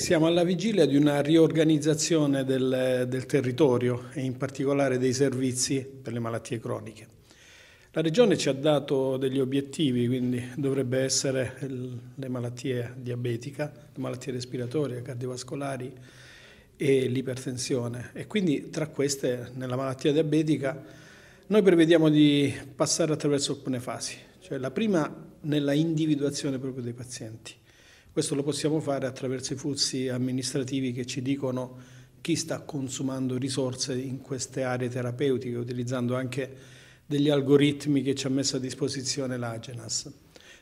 Siamo alla vigilia di una riorganizzazione del, del, territorio e in particolare dei servizi per le malattie croniche. La Regione ci ha dato degli obiettivi, quindi dovrebbe essere il, le malattie diabetiche, le malattie respiratorie, cardiovascolari e l'ipertensione. E quindi tra queste, nella malattia diabetica, noi prevediamo di passare attraverso alcune fasi, cioè la prima nella individuazione proprio dei pazienti questo lo possiamo fare attraverso i flussi amministrativi che ci dicono chi sta consumando risorse in queste aree terapeutiche, utilizzando anche degli algoritmi che ci ha messo a disposizione l'Agenas.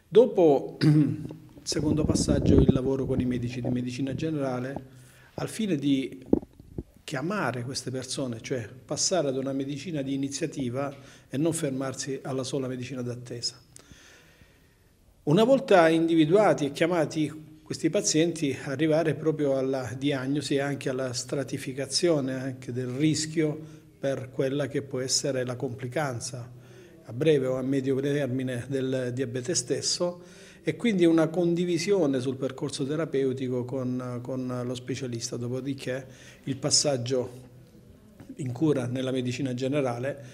Dopo, il secondo passaggio, il lavoro con i medici di medicina generale, al fine di chiamare queste persone, cioè passare ad una medicina di iniziativa e non fermarsi alla sola medicina d'attesa. Una volta individuati e chiamati questi pazienti, arrivare proprio alla diagnosi e anche alla stratificazione anche del rischio per quella che può essere la complicanza a breve o a medio termine del diabete stesso e quindi una condivisione sul percorso terapeutico con, con lo specialista, dopodiché il passaggio in cura nella medicina generale,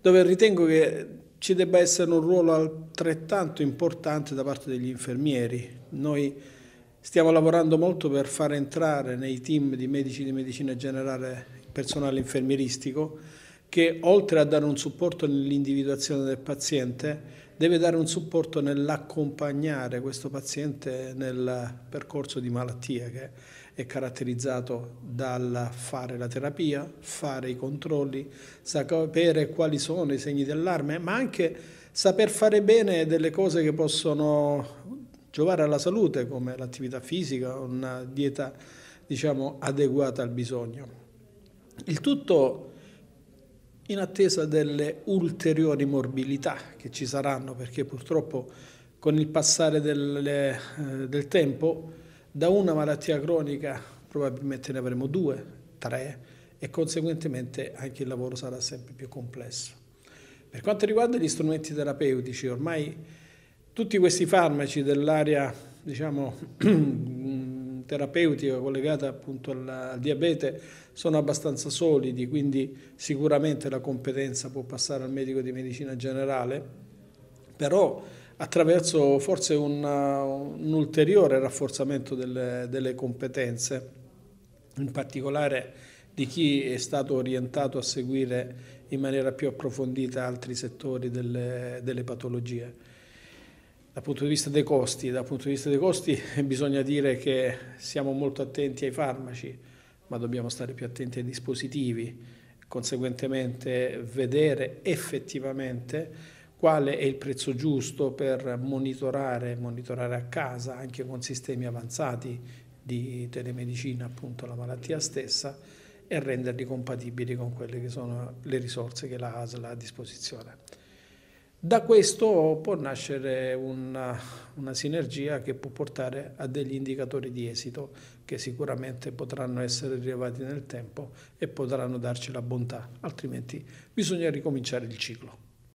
dove ritengo che ci debba essere un ruolo altrettanto importante da parte degli infermieri. Noi stiamo lavorando molto per far entrare nei team di medici di medicina generale personale infermieristico che oltre a dare un supporto nell'individuazione del paziente, deve dare un supporto nell'accompagnare questo paziente nel percorso di malattia che è caratterizzato dal fare la terapia, fare i controlli, sapere quali sono i segni d'allarme, ma anche saper fare bene delle cose che possono giovare alla salute, come l'attività fisica, una dieta diciamo, adeguata al bisogno. Il tutto in attesa delle ulteriori morbilità che ci saranno, perché purtroppo con il passare del, eh, del tempo da una malattia cronica probabilmente ne avremo due, tre e conseguentemente anche il lavoro sarà sempre più complesso. Per quanto riguarda gli strumenti terapeutici, ormai tutti questi farmaci dell'area diciamo, terapeutica collegata appunto al, al diabete sono abbastanza solidi, quindi sicuramente la competenza può passare al medico di medicina generale, però attraverso forse un, un ulteriore rafforzamento delle, delle competenze, in particolare di chi è stato orientato a seguire in maniera più approfondita altri settori delle, delle patologie. Dal punto di vista dei costi, di vista dei costi bisogna dire che siamo molto attenti ai farmaci, ma dobbiamo stare più attenti ai dispositivi, conseguentemente vedere effettivamente qual è il prezzo giusto per monitorare, monitorare a casa anche con sistemi avanzati di telemedicina appunto la malattia stessa e renderli compatibili con quelle che sono le risorse che la ASL ha a disposizione. Da questo può nascere una, una, sinergia che può portare a degli indicatori di esito che sicuramente potranno essere rilevati nel tempo e potranno darci la bontà, altrimenti bisogna ricominciare il ciclo.